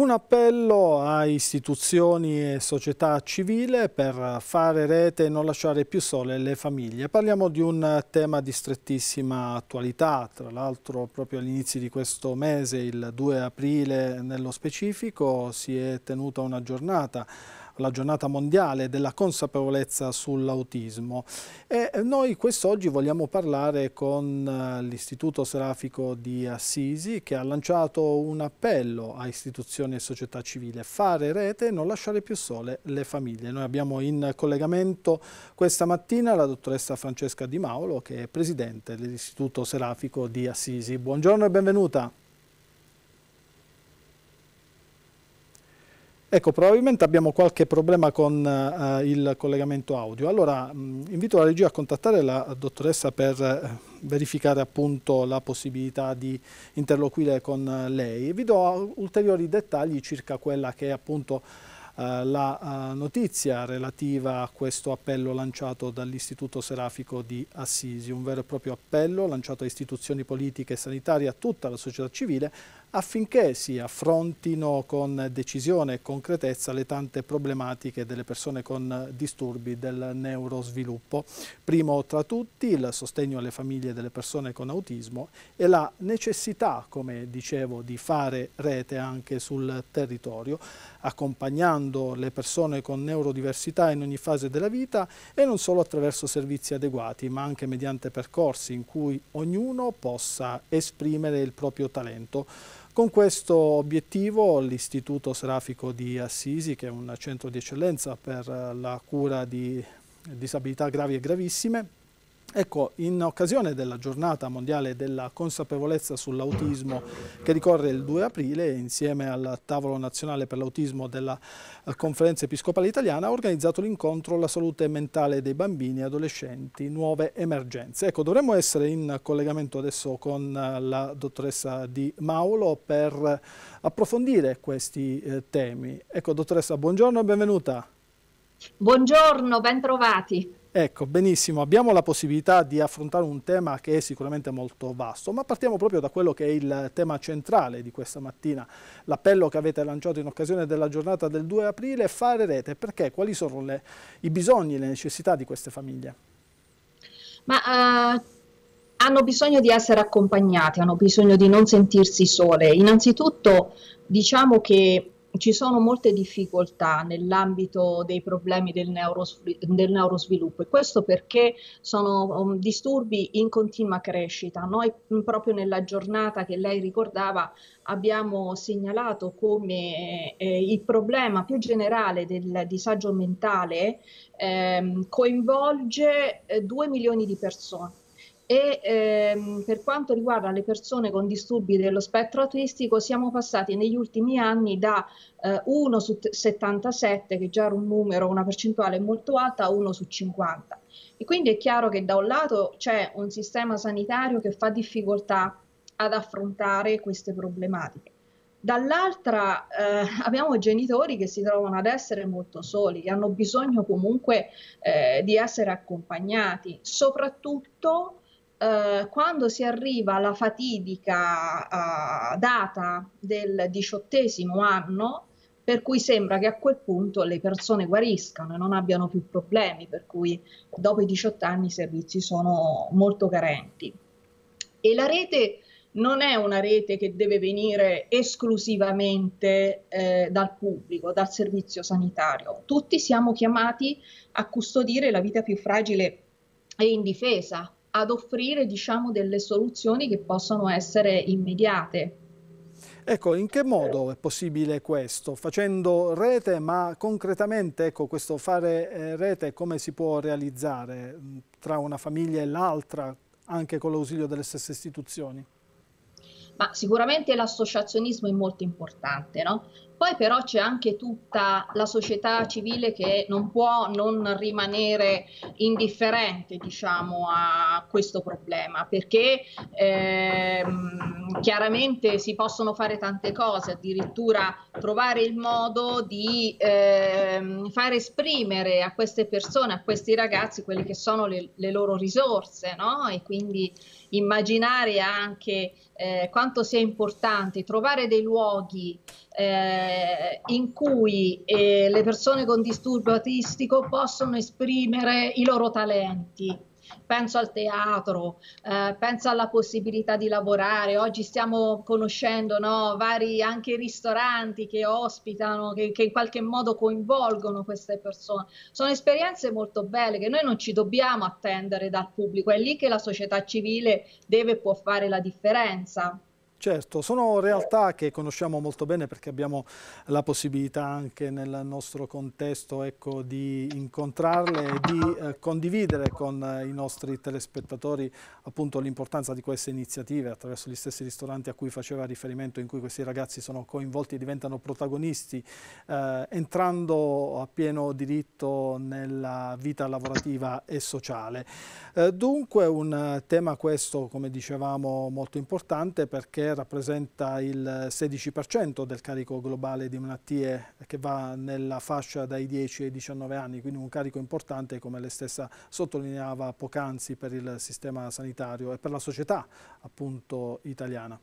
Un appello a istituzioni e società civile per fare rete e non lasciare più sole le famiglie. Parliamo di un tema di strettissima attualità, tra l'altro proprio all'inizio di questo mese, il 2 aprile nello specifico, si è tenuta una giornata la giornata mondiale della consapevolezza sull'autismo. E noi quest'oggi vogliamo parlare con eh, l'Istituto Serafico di Assisi che ha lanciato un appello a istituzioni e società civile, fare rete e non lasciare più sole le famiglie. Noi abbiamo in collegamento questa mattina la dottoressa Francesca Di Maolo che è presidente dell'Istituto Serafico di Assisi. Buongiorno e benvenuta. Ecco, probabilmente abbiamo qualche problema con eh, il collegamento audio. Allora, mh, mm, invito la regia a contattare la dottoressa per eh, verificare appunto la possibilità di interloquire con lei. Vi do ulteriori dettagli circa quella che è appunto eh, la eh, notizia relativa a questo appello lanciato dall'Istituto Serafico di Assisi, un vero e proprio appello lanciato a istituzioni politiche e sanitarie, a tutta la società civile, affinché si affrontino con decisione e concretezza le tante problematiche delle persone con disturbi del neurosviluppo. Primo tra tutti il sostegno alle famiglie delle persone con autismo e la necessità, come dicevo, di fare rete anche sul territorio, accompagnando aiutando le persone con neurodiversità in ogni fase della vita e non solo attraverso servizi adeguati, ma anche mediante percorsi in cui ognuno possa esprimere il proprio talento. Con questo obiettivo l'Istituto Serafico di Assisi, che è un centro di eccellenza per la cura di disabilità gravi e gravissime, Ecco, in occasione della giornata mondiale della consapevolezza sull'autismo che ricorre il 2 aprile, insieme al tavolo nazionale per l'autismo della eh, conferenza episcopale italiana, ha organizzato l'incontro La salute mentale dei bambini e adolescenti, nuove emergenze. Ecco, dovremmo essere in collegamento adesso con eh, la dottoressa Di Maulo per approfondire questi eh, temi. Ecco, dottoressa, buongiorno e benvenuta. Buongiorno, bentrovati. Ecco, benissimo, abbiamo la possibilità di affrontare un tema che è sicuramente molto vasto, ma partiamo proprio da quello che è il tema centrale di questa mattina, l'appello che avete lanciato in occasione della giornata del 2 aprile, fare rete, perché quali sono le, i bisogni, le necessità di queste famiglie? Ma, uh hanno bisogno di essere accompagnati, hanno bisogno di non sentirsi sole. Innanzitutto diciamo che ci sono molte difficoltà nell'ambito dei problemi del, neurosvil- del neurosviluppo e questo perché sono um, disturbi in continua crescita. Noi proprio nella giornata che lei ricordava abbiamo segnalato come eh, eh il problema più generale del disagio mentale eh, coinvolge eh, 2 milioni di persone e ehm, per quanto riguarda le persone con disturbi dello spettro autistico siamo passati negli ultimi anni da eh, 1 su 77, che già era un numero, una percentuale molto alta, a 1 su 50. E quindi è chiaro che da un lato c'è un sistema sanitario che fa difficoltà ad affrontare queste problematiche. Dall'altra eh, abbiamo genitori che si trovano ad essere molto soli, che hanno bisogno comunque eh, di essere accompagnati, soprattutto eh, quando si arriva alla fatidica eh, data del diciottesimo anno, per cui sembra che a quel punto le persone guariscano e non abbiano più problemi, per cui dopo i 18 anni i servizi sono molto carenti. E la rete non è una rete che deve venire esclusivamente eh, dal pubblico, dal servizio sanitario. Tutti siamo chiamati a custodire la vita più fragile e indifesa ad offrire diciamo, delle soluzioni che possono essere immediate. Ecco, in che modo è possibile questo? Facendo rete, ma concretamente ecco, questo fare eh, rete come si può realizzare mm, tra una famiglia e l'altra, anche con l'ausilio delle stesse istituzioni? Ma sicuramente l'associazionismo è molto importante, no? Poi però c'è anche tutta la società civile che non può non rimanere indifferente diciamo, a questo problema, perché ehm, chiaramente si possono fare tante cose, addirittura trovare il modo di ehm, far esprimere a queste persone, a questi ragazzi, quelle che sono le, le loro risorse, no? e quindi immaginare anche eh, quanto sia importante trovare dei luoghi eh, in cui eh, le persone con disturbo autistico possono esprimere i loro talenti. Penso al teatro, eh, penso alla possibilità di lavorare. Oggi stiamo conoscendo no, vari anche ristoranti che ospitano, che, che in qualche modo coinvolgono queste persone. Sono esperienze molto belle che noi non ci dobbiamo attendere dal pubblico, è lì che la società civile deve e può fare la differenza. Certo, sono eh. realtà che conosciamo molto bene perché abbiamo la possibilità anche nel nostro contesto ecco, di incontrarle e di eh, condividere con eh, i nostri telespettatori l'importanza di queste iniziative attraverso gli stessi ristoranti a cui faceva riferimento in cui questi ragazzi sono coinvolti e diventano protagonisti eh, entrando a pieno diritto nella vita lavorativa e sociale. Eh, dunque un tema questo come dicevamo molto importante perché rappresenta il 16% del carico globale di malattie che va nella fascia dai 10 ai 19 anni, quindi un carico importante come lei stessa sottolineava poc'anzi per il sistema sanitario e per la società appunto italiana.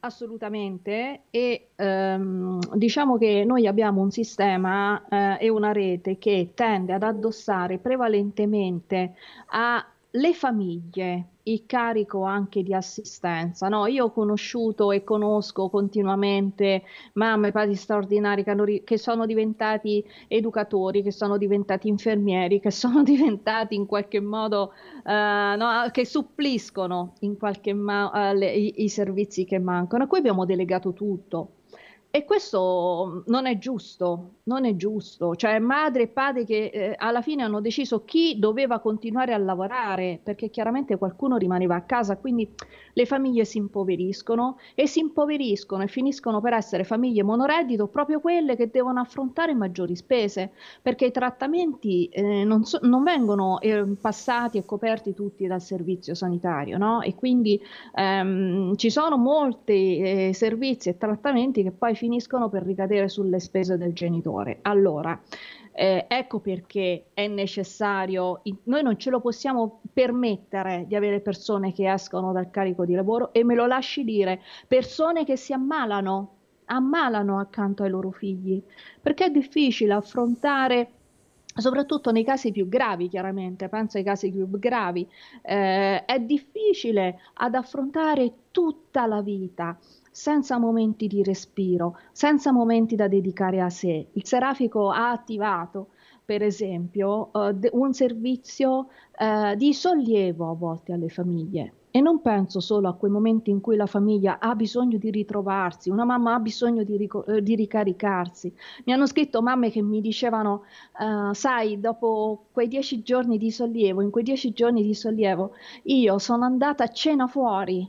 Assolutamente e ehm, diciamo che noi abbiamo un sistema eh, e una rete che tende ad addossare prevalentemente alle famiglie il carico anche di assistenza. No? Io ho conosciuto e conosco continuamente mamme, e padri straordinari che, ri- che, sono diventati educatori, che sono diventati infermieri, che sono diventati in qualche modo, uh, no? che suppliscono in qualche modo ma- uh, i-, i servizi che mancano. A cui abbiamo delegato tutto e questo mm, non è giusto, non è giusto. Cioè madre e padre che eh, alla fine hanno deciso chi doveva continuare a lavorare, perché chiaramente qualcuno rimaneva a casa, quindi le famiglie si impoveriscono e si impoveriscono e finiscono per essere famiglie monoreddito, proprio quelle che devono affrontare maggiori spese, perché i trattamenti eh, non, so, non, vengono eh, passati e coperti tutti dal servizio sanitario, no? E quindi ehm, ci sono molti eh, servizi e trattamenti che poi finiscono per ricadere sulle spese del genitore. Allora, eh, ecco perché è necessario, noi non ce lo possiamo permettere di avere persone che escono dal carico di lavoro e me lo lasci dire, persone che si ammalano, ammalano accanto ai loro figli, perché è difficile affrontare soprattutto nei casi più gravi, chiaramente, penso ai casi più gravi, eh, è difficile ad affrontare tutta la vita, senza momenti di respiro, senza momenti da dedicare a sé. Il Serafico ha attivato, per esempio, eh, un servizio eh, di sollievo a volte alle famiglie. E non penso solo a quei momenti in cui la famiglia ha bisogno di ritrovarsi, una mamma ha bisogno di, ric- eh, di ricaricarsi. Mi hanno scritto mamme che mi dicevano, uh, sai, dopo quei dieci giorni di sollievo, in quei dieci giorni di sollievo, io sono andata a cena fuori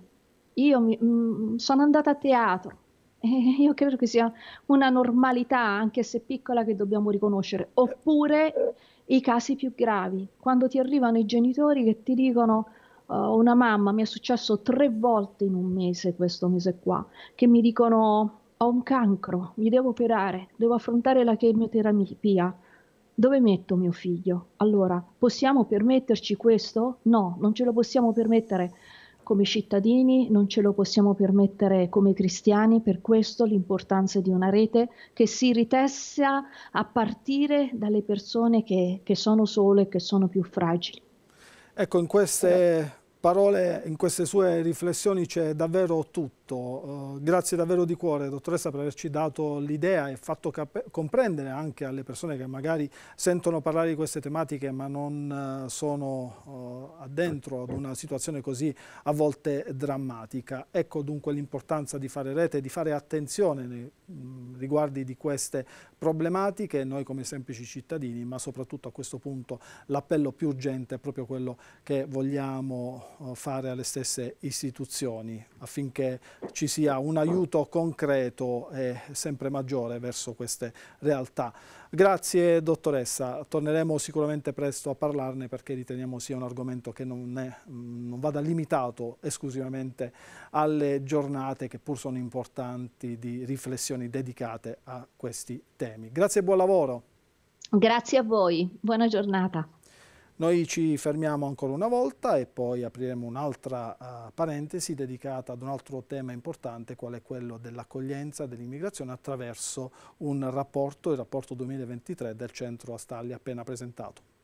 io mi, mh, mm, sono andata a teatro e eh, io credo che sia una normalità, anche se piccola, che dobbiamo riconoscere. Oppure i casi più gravi, quando ti arrivano i genitori che ti dicono oh, una mamma, mi è successo tre volte in un mese questo mese qua, che mi dicono ho un cancro, mi devo operare, devo affrontare la chemioterapia. Dove metto mio figlio? Allora, possiamo permetterci questo? No, non ce lo possiamo permettere come cittadini non ce lo possiamo permettere come cristiani, per questo l'importanza di una rete che si ritessa a partire dalle persone che, che sono sole e che sono più fragili. Ecco, in queste parole, in queste sue riflessioni c'è davvero tutto tutto, eh, grazie davvero di cuore dottoressa per averci dato l'idea e fatto comprendere anche alle persone che magari sentono parlare di queste tematiche ma non eh, sono eh, addentro ad una situazione così a volte drammatica. Ecco dunque l'importanza di fare rete, di fare attenzione nei mh, riguardi di queste problematiche, noi come semplici cittadini ma soprattutto a questo punto l'appello più urgente è proprio quello che vogliamo eh, fare alle stesse istituzioni affinché ci sia un aiuto concreto e sempre maggiore verso queste realtà. Grazie dottoressa, torneremo sicuramente presto a parlarne perché riteniamo sia un argomento che non, è, mm, non vada limitato esclusivamente alle giornate che pur sono importanti di riflessioni dedicate a questi temi. Grazie e buon lavoro. Grazie a voi, buona giornata. Noi ci fermiamo ancora una volta e poi apriremo un'altra uh, parentesi dedicata ad un altro tema importante, qual è quello dell'accoglienza dell'immigrazione attraverso un rapporto, il rapporto 2023 del centro Astalli appena presentato.